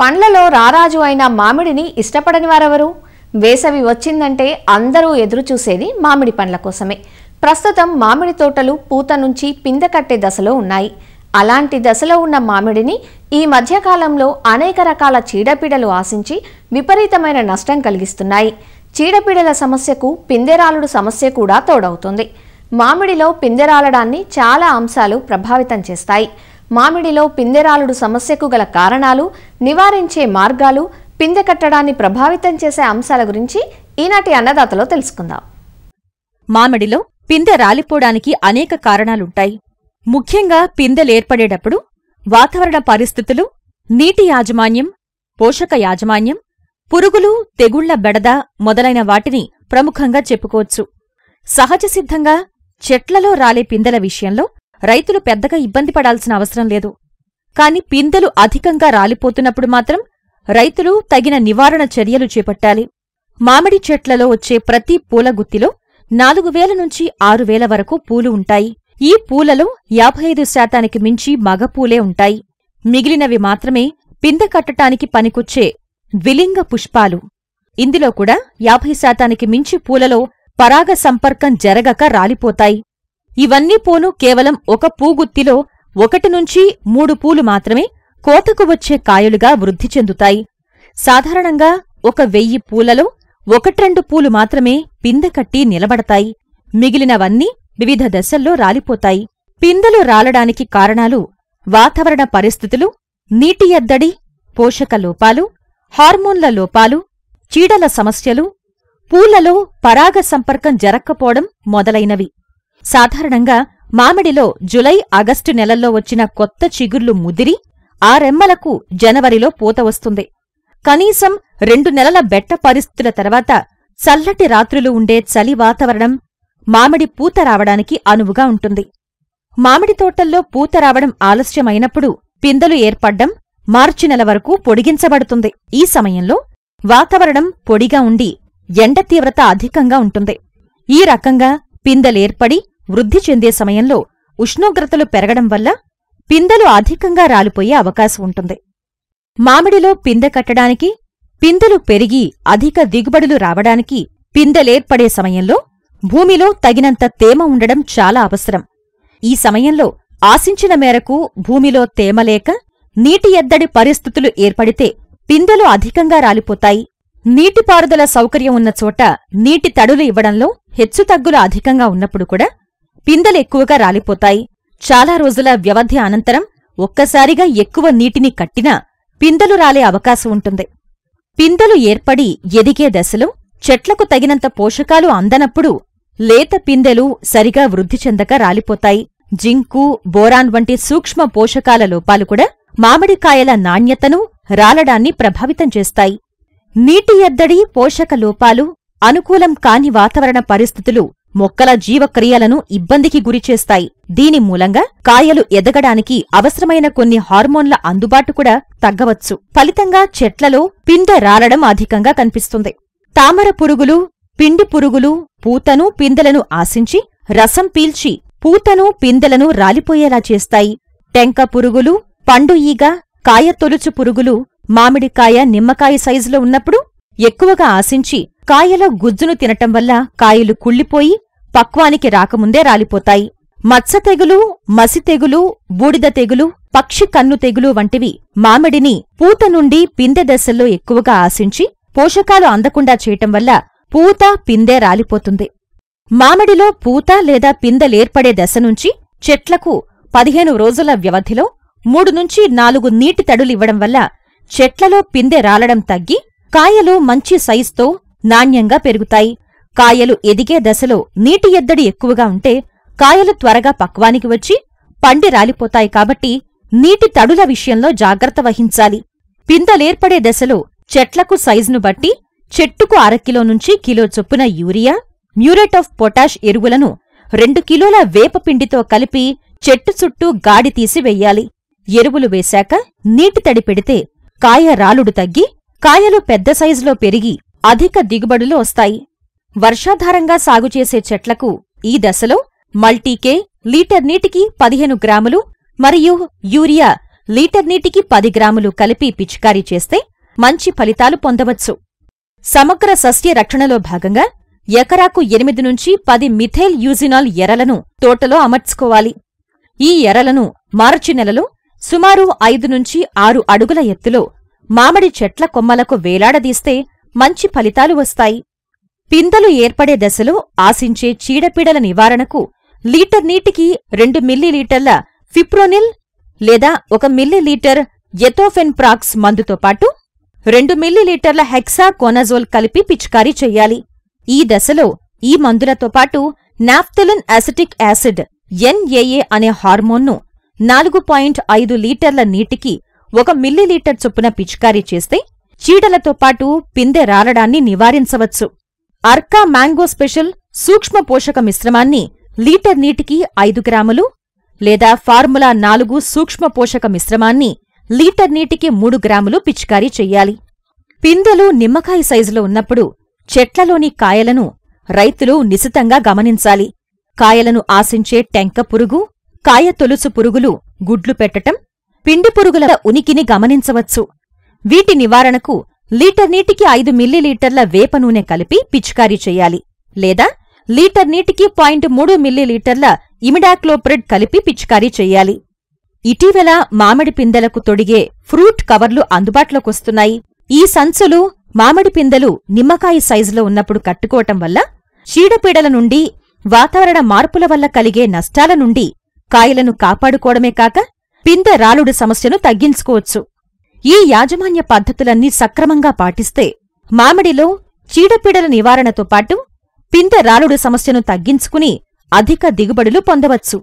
పండ్లలో రారాజు అయిన మామిడిని ఇష్టపడని వారెవరు వేసవి వచ్చిందంటే అందరూ ఎదురు చూసేది మామిడి పండ్ల కోసమే ప్రస్తుతం మామిడి తోటలు పూత నుంచి పిందె కట్టే దశలో ఉన్నాయి అలాంటి దశలో ఉన్న మామిడిని ఈ మధ్యకాలంలో అనేక రకాల చీడపీడలు ఆశించి విపరీతమైన నష్టం కలిగిస్తున్నాయి చీడపీడల సమస్యకు పిందెరాలుడు సమస్య కూడా తోడవుతుంది మామిడిలో పిందెరాలడాన్ని చాలా అంశాలు ప్రభావితం చేస్తాయి మామిడిలో పిందెరాలుడు సమస్యకు గల కారణాలు నివారించే మార్గాలు పిందె కట్టడాన్ని ప్రభావితం చేసే అంశాల గురించి ఈనాటి అన్నదాతలో తెలుసుకుందాం మామిడిలో పిందె రాలిపోవడానికి అనేక కారణాలుంటాయి ముఖ్యంగా పిందెలేర్పడేటప్పుడు వాతావరణ పరిస్థితులు నీటి యాజమాన్యం పోషక యాజమాన్యం పురుగులు తెగుళ్ల బెడద మొదలైన వాటిని ప్రముఖంగా చెప్పుకోవచ్చు సహజసిద్ధంగా చెట్లలో రాలే పిందెల విషయంలో రైతులు పెద్దగా ఇబ్బంది పడాల్సిన అవసరం లేదు కాని పిందెలు అధికంగా రాలిపోతున్నప్పుడు మాత్రం రైతులు తగిన నివారణ చర్యలు చేపట్టాలి మామిడి చెట్లలో వచ్చే ప్రతి పూల గుత్తిలో నాలుగు వేల నుంచి ఆరు వేల వరకు పూలు ఉంటాయి ఈ పూలలో యాభై ఐదు శాతానికి మించి మగపూలే ఉంటాయి మిగిలినవి మాత్రమే పిందె కట్టటానికి పనికొచ్చే ద్విలింగ పుష్పాలు ఇందులో కూడా యాభై శాతానికి మించి పూలలో పరాగ సంపర్కం జరగక రాలిపోతాయి ఇవన్నీ పూలు కేవలం ఒక పూగుత్తిలో ఒకటి నుంచి మూడు పూలు మాత్రమే కోతకు వచ్చే కాయలుగా వృద్ధి చెందుతాయి సాధారణంగా ఒక వెయ్యి పూలలో ఒకట్రెండు పూలు మాత్రమే పిందెకట్టి నిలబడతాయి మిగిలినవన్నీ వివిధ దశల్లో రాలిపోతాయి పిందెలు రాలడానికి కారణాలు వాతావరణ పరిస్థితులు నీటి ఎద్దడి పోషక లోపాలు హార్మోన్ల లోపాలు చీడల సమస్యలు పూలలో పరాగ సంపర్కం జరక్కపోవడం మొదలైనవి సాధారణంగా మామిడిలో జులై ఆగస్టు నెలల్లో వచ్చిన కొత్త చిగుర్లు ముదిరి ఆ రెమ్మలకు జనవరిలో పూత వస్తుంది కనీసం రెండు నెలల బెట్ట పరిస్థితుల తర్వాత చల్లటి రాత్రులు ఉండే చలి వాతావరణం మామిడి పూత రావడానికి అనువుగా ఉంటుంది మామిడి తోటల్లో పూత రావడం ఆలస్యమైనప్పుడు పిందలు ఏర్పడ్డం మార్చి నెల వరకు పొడిగించబడుతుంది ఈ సమయంలో వాతావరణం పొడిగా ఉండి ఎండ తీవ్రత అధికంగా ఉంటుంది ఈ రకంగా పిందలేర్పడి వృద్ధి చెందే సమయంలో ఉష్ణోగ్రతలు పెరగడం వల్ల పిందెలు అధికంగా రాలిపోయే అవకాశం ఉంటుంది మామిడిలో పిందె కట్టడానికి పిందెలు పెరిగి అధిక దిగుబడులు రావడానికి పిందెలేర్పడే సమయంలో భూమిలో తగినంత తేమ ఉండడం చాలా అవసరం ఈ సమయంలో ఆశించిన మేరకు భూమిలో తేమ లేక నీటి ఎద్దడి పరిస్థితులు ఏర్పడితే పిందెలు అధికంగా రాలిపోతాయి నీటిపారుదల సౌకర్యం ఉన్న చోట నీటి తడులు ఇవ్వడంలో హెచ్చుతగ్గులు అధికంగా ఉన్నప్పుడు కూడా పిందెలెక్కువగా రాలిపోతాయి చాలా రోజుల వ్యవధి అనంతరం ఒక్కసారిగా ఎక్కువ నీటిని కట్టినా పిందెలు రాలే అవకాశం ఉంటుంది పిందెలు ఏర్పడి ఎదిగే దశలో చెట్లకు తగినంత పోషకాలు అందనప్పుడు లేత పిందెలు సరిగా వృద్ధి చెందక రాలిపోతాయి జింకు బోరాన్ వంటి సూక్ష్మ పోషకాల లోపాలు కూడా మామిడికాయల నాణ్యతను రాలడాన్ని ప్రభావితం చేస్తాయి నీటి ఎద్దడి పోషక లోపాలు అనుకూలం కాని వాతావరణ పరిస్థితులు మొక్కల జీవక్రియలను ఇబ్బందికి గురిచేస్తాయి దీని మూలంగా కాయలు ఎదగడానికి అవసరమైన కొన్ని హార్మోన్ల అందుబాటు కూడా తగ్గవచ్చు ఫలితంగా చెట్లలో పిండ రాలడం అధికంగా కనిపిస్తుంది తామర పురుగులు పిండి పురుగులు పూతను పిందెలను ఆశించి రసం పీల్చి పూతను పిందెలను రాలిపోయేలా చేస్తాయి టెంక పురుగులు పండు ఈగ కాయ తొలుచు పురుగులు మామిడికాయ నిమ్మకాయ సైజులో ఉన్నప్పుడు ఎక్కువగా ఆశించి కాయలో గుజ్జును తినటం వల్ల కాయలు కుళ్ళిపోయి పక్వానికి రాకముందే రాలిపోతాయి మత్స తెగులు మసి తెగులు బూడిద తెగులు పక్షి కన్ను తెగులు వంటివి మామిడిని పూత నుండి పిందె దశల్లో ఎక్కువగా ఆశించి పోషకాలు అందకుండా చేయటం వల్ల పూత పిందె రాలిపోతుంది మామిడిలో పూత లేదా పిందెలేర్పడే దశ నుంచి చెట్లకు పదిహేను రోజుల వ్యవధిలో మూడు నుంచి నాలుగు నీటి తడులివ్వడం వల్ల చెట్లలో పిందె రాలడం తగ్గి కాయలు మంచి సైజుతో నాణ్యంగా పెరుగుతాయి కాయలు ఎదిగే దశలో నీటి ఎద్దడి ఎక్కువగా ఉంటే కాయలు త్వరగా పక్వానికి వచ్చి పండి రాలిపోతాయి కాబట్టి నీటి తడుల విషయంలో జాగ్రత్త వహించాలి పిందలేర్పడే దశలో చెట్లకు సైజును బట్టి చెట్టుకు అరకిలో నుంచి కిలో చొప్పున యూరియా మ్యూరేట్ ఆఫ్ పొటాష్ ఎరువులను రెండు కిలోల వేపపిండితో కలిపి చెట్టు చుట్టూ గాడి తీసి వెయ్యాలి ఎరువులు వేశాక నీటి తడి పెడితే కాయ రాలుడు తగ్గి కాయలు పెద్ద సైజులో పెరిగి అధిక దిగుబడులు వస్తాయి వర్షాధారంగా సాగుచేసే చెట్లకు ఈ దశలో మల్టీకే లీటర్ నీటికి పదిహేను గ్రాములు మరియు యూరియా లీటర్ నీటికి పది గ్రాములు కలిపి పిచికారీ చేస్తే మంచి ఫలితాలు పొందవచ్చు సమగ్ర సస్య రక్షణలో భాగంగా ఎకరాకు ఎనిమిది నుంచి పది మిథైల్ యూజినాల్ ఎరలను తోటలో అమర్చుకోవాలి ఈ ఎరలను మార్చి నెలలో సుమారు ఐదు నుంచి ఆరు అడుగుల ఎత్తులో మామిడి చెట్ల కొమ్మలకు వేలాడదీస్తే మంచి ఫలితాలు వస్తాయి పిందలు ఏర్పడే దశలో ఆశించే చీడపీడల నివారణకు లీటర్ నీటికి రెండు మిల్లీలీటర్ల ఫిప్రోనిల్ లేదా ఒక మిల్లీలీటర్ ప్రాక్స్ మందుతో పాటు రెండు మిల్లీలీటర్ల హెక్సా కోనజోల్ కలిపి పిచికారీ చెయ్యాలి ఈ దశలో ఈ మందులతో పాటు నాఫ్థలిన్ యాసిటిక్ యాసిడ్ ఎన్ఏఏ అనే హార్మోన్ను నాలుగు పాయింట్ ఐదు లీటర్ల నీటికి ఒక మిల్లీలీటర్ చొప్పున పిచికారీ చేస్తే చీడలతో పాటు పిందె రాలడాన్ని నివారించవచ్చు అర్కా మ్యాంగో స్పెషల్ సూక్ష్మ పోషక మిశ్రమాన్ని లీటర్ నీటికి ఐదు గ్రాములు లేదా ఫార్ములా నాలుగు సూక్ష్మ పోషక మిశ్రమాన్ని లీటర్ నీటికి మూడు గ్రాములు పిచికారీ చెయ్యాలి పిందెలు నిమ్మకాయ సైజులో ఉన్నప్పుడు చెట్లలోని కాయలను రైతులు నిశితంగా గమనించాలి కాయలను ఆశించే టెంక పురుగు కాయ తొలుసు పురుగులు గుడ్లు పెట్టటం పిండి పురుగుల ఉనికిని గమనించవచ్చు వీటి నివారణకు లీటర్ నీటికి ఐదు మిల్లీలీటర్ల వేప నూనె కలిపి పిచికారీ చేయాలి లేదా లీటర్ నీటికి పాయింట్ మూడు మిల్లీలీటర్ల ఇమిడాక్లోప్రిడ్ కలిపి పిచికారీ చెయ్యాలి ఇటీవల మామిడి పిందెలకు తొడిగే ఫ్రూట్ కవర్లు అందుబాటులోకొస్తున్నాయి ఈ సంచులు మామిడి పిందెలు నిమ్మకాయ సైజులో ఉన్నప్పుడు కట్టుకోవటం వల్ల చీడపీడల నుండి వాతావరణ మార్పుల వల్ల కలిగే నష్టాల నుండి కాయలను కాపాడుకోవడమే కాక పిందె రాలుడు సమస్యను తగ్గించుకోవచ్చు ఈ యాజమాన్య పద్ధతులన్నీ సక్రమంగా పాటిస్తే మామిడిలో చీడపీడల నివారణతో పాటు పిందె సమస్యను తగ్గించుకుని అధిక దిగుబడులు పొందవచ్చు